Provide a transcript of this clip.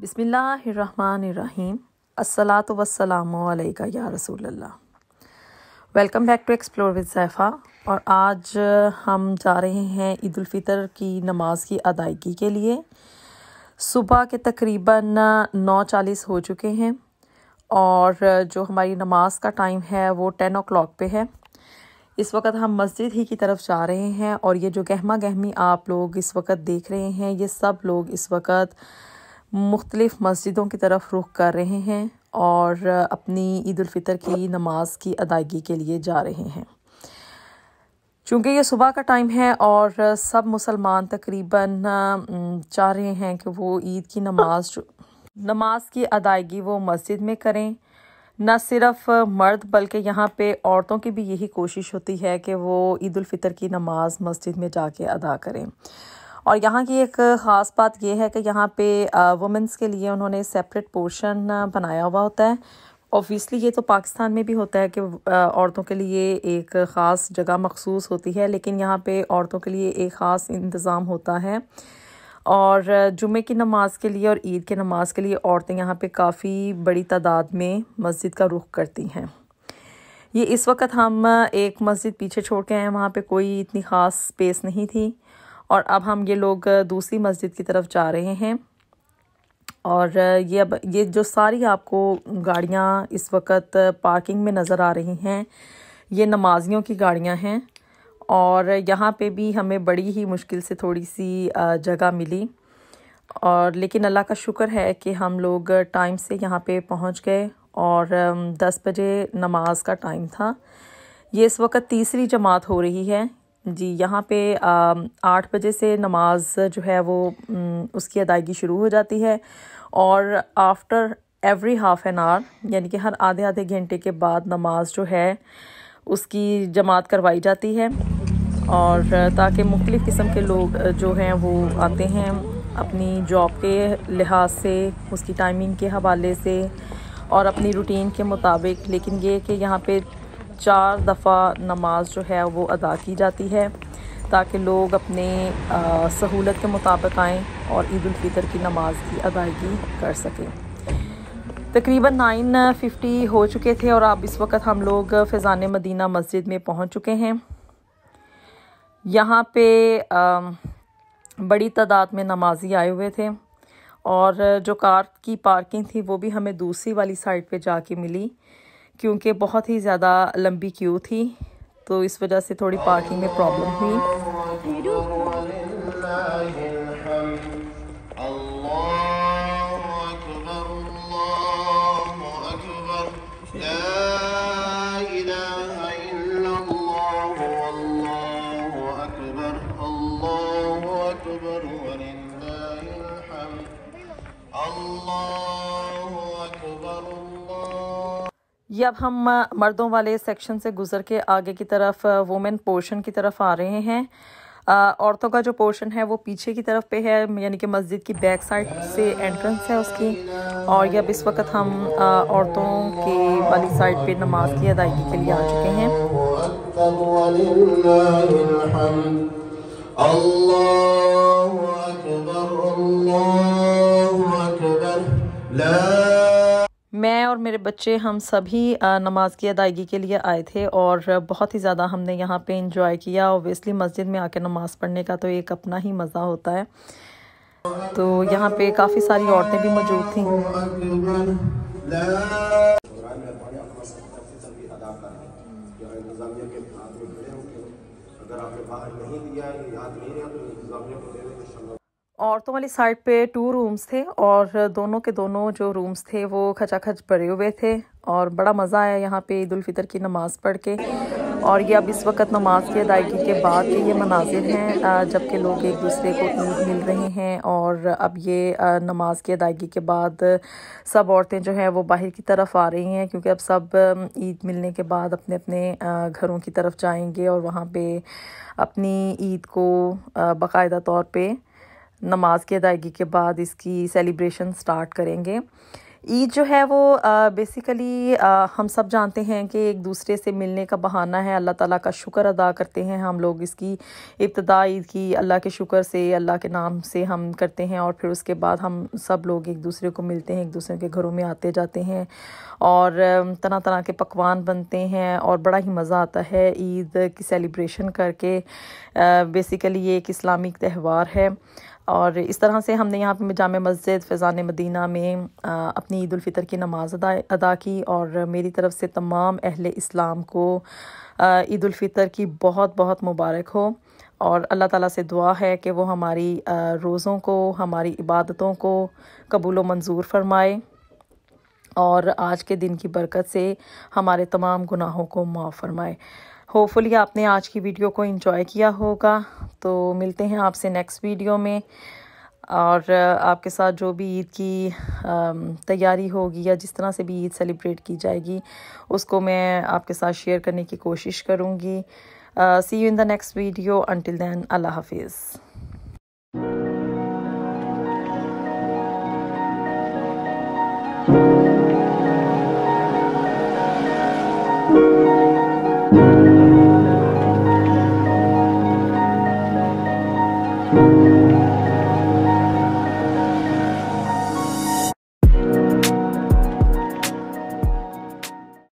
बिसमीम असलात वसलाम या रसूल welcome back to explore with Saifa और आज हम जा रहे हैं ईदालफ़ितर की नमाज़ की अदायगी के लिए सुबह के तकरीबन नौ चालीस हो चुके हैं और जो हमारी नमाज का टाइम है वो टेन ओ क्लाक पर है इस वक्त हम मस्जिद ही की तरफ जा रहे हैं और ये जो गहमा गहमी आप लोग इस वक्त देख रहे हैं ये सब लोग इस वक्त मुख्तलिफ़ मस्जिदों की तरफ रुख कर रहे हैं और अपनी ईदालफ़ितर की नमाज की अदायगी के लिए जा रहे हैं चूँकि ये सुबह का टाइम है और सब मुसलमान तकरीबन चाह रहे हैं कि वो ईद की नमाज नमाज की अदायगी वो मस्जिद में करें न सिर्फ मर्द बल्कि यहाँ पे औरतों की भी यही कोशिश होती है कि वो ईद की नमाज़ मस्जिद में जाके अदा करें और यहाँ की एक ख़ास बात यह है कि यहाँ पे वुमेंस के लिए उन्होंने सेपरेट पोर्शन बनाया हुआ होता है ऑब्वियसली ये तो पाकिस्तान में भी होता है कि औरतों के लिए एक ख़ास जगह मखसूस होती है लेकिन यहाँ पे औरतों के लिए एक ख़ास इंतज़ाम होता है और जुमे की नमाज़ के लिए और ईद के नमाज़ के लिए औरतें यहाँ पे काफ़ी बड़ी तादाद में मस्जिद का रुख करती हैं ये इस वक्त हम एक मस्जिद पीछे छोड़ के आए हैं वहाँ पर कोई इतनी ख़ास स्पेस नहीं थी और अब हम ये लोग दूसरी मस्जिद की तरफ जा रहे हैं और ये अब ये जो सारी आपको गाड़ियाँ इस वक्त पार्किंग में नज़र आ रही हैं ये नमाजियों की गाड़ियाँ हैं और यहाँ पे भी हमें बड़ी ही मुश्किल से थोड़ी सी जगह मिली और लेकिन अल्लाह का शुक्र है कि हम लोग टाइम से यहाँ पे पहुँच गए और दस बजे नमाज का टाइम था ये इस वक्त तीसरी जमात हो रही है जी यहाँ पे आठ बजे से नमाज जो है वो उसकी अदायगी शुरू हो जाती है और after every half an hour यानी कि हर आधे आधे घंटे के बाद नमाज जो है उसकी जमात करवाई जाती है और ताकि मुख्तलिफ़ किस्म के लोग जो हैं वो आते हैं अपनी जॉब के लिहाज से उसकी टाइमिंग के हवाले से और अपनी रूटीन के मुताबिक लेकिन ये कि यहाँ पे चार दफ़ा नमाज जो है वो अदा की जाती है ताकि लोग अपने सहूलत के मुताबिक आएँ और ईद की नमाज की अदायगी कर सकें तकरीबन नाइन फिफ्टी हो चुके थे और अब इस वक्त हम लोग फ़ैज़ान मदीना मस्जिद में पहुंच चुके हैं यहाँ पे बड़ी तादाद में नमाजी आए हुए थे और जो कार की पार्किंग थी वो भी हमें दूसरी वाली साइड पे जाके मिली क्योंकि बहुत ही ज़्यादा लंबी क्यू थी तो इस वजह से थोड़ी पार्किंग में प्रॉब्लम हुई ये अब हम मर्दों वाले सेक्शन से गुज़र के आगे की तरफ वुमेन पोर्शन की तरफ आ रहे हैं औरतों का जो पोर्शन है वो पीछे की तरफ पे है यानी कि मस्जिद की बैक साइड से एंट्रेंस है उसकी और ये अब इस वक्त हम औरतों के वाली साइड पे नमाज की अदायगी के लिए आ चुके हैं मैं और मेरे बच्चे हम सभी नमाज़ की अदायगी के लिए आए थे और बहुत ही ज़्यादा हमने यहाँ पे इंजॉय किया ओबियसली मस्जिद में आके नमाज़ पढ़ने का तो एक अपना ही मज़ा होता है तो यहाँ पे काफ़ी सारी औरतें भी मौजूद थी अगर आपने बाहर नहीं दिया याद नहीं रहा तो इंतजामिया को देने औरतों वाली साइड पे टू रूम्स थे और दोनों के दोनों जो रूम्स थे वो खचाखच भरे हुए थे और बड़ा मज़ा आया यहाँ पे ईदालफितर की नमाज़ पढ़ के और ये अब इस वक्त नमाज की अदायगी के बाद के ये मनाजिर हैं जबकि लोग एक दूसरे को ईद मिल रहे हैं और अब ये नमाज की अदायगी के बाद सब औरतें जो हैं वो बाहर की तरफ आ रही हैं क्योंकि अब सब ईद मिलने के बाद अपने अपने घरों की तरफ जाएंगे और वहाँ पे अपनी ईद को बाकायदा तौर पर नमाज की अदायगी के बाद इसकी सेलिब्रेशन स्टार्ट करेंगे ईद जो है वो बेसिकली हम सब जानते हैं कि एक दूसरे से मिलने का बहाना है अल्लाह ताला का शुक्र अदा करते हैं हम लोग इसकी इब्तदा ईद की अल्लाह के शुक्र से अल्लाह के नाम से हम करते हैं और फिर उसके बाद हम सब लोग एक दूसरे को मिलते हैं एक दूसरे के घरों में आते जाते हैं और तरह तरह के पकवान बनते हैं और बड़ा ही मज़ा आता है ईद की सेलिब्रेशन करके बेसिकली ये एक इस्लामिक त्यौहार है और इस तरह से हमने यहाँ पे जाम मस्जिद फ़ैज़ान मदीना में आ, अपनी ईदालफ़ितर की नमाज़ अदा अदा की और मेरी तरफ़ से तमाम अहल इस्लाम को ईदालफ़ितर की बहुत बहुत मुबारक हो और अल्लाह ताला से दुआ है कि वो हमारी रोज़ों को हमारी इबादतों को कबूल मंजूर फरमाए और आज के दिन की बरकत से हमारे तमाम गुनाहों को माफ़ फरमाए होपफुली आपने आज की वीडियो को इन्जॉय किया होगा तो मिलते हैं आपसे नेक्स्ट वीडियो में और आपके साथ जो भी ईद की तैयारी होगी या जिस तरह से भी ईद सेलिब्रेट की जाएगी उसको मैं आपके साथ शेयर करने की कोशिश करूँगी see you in the next video until then अल्लाह हाफिज़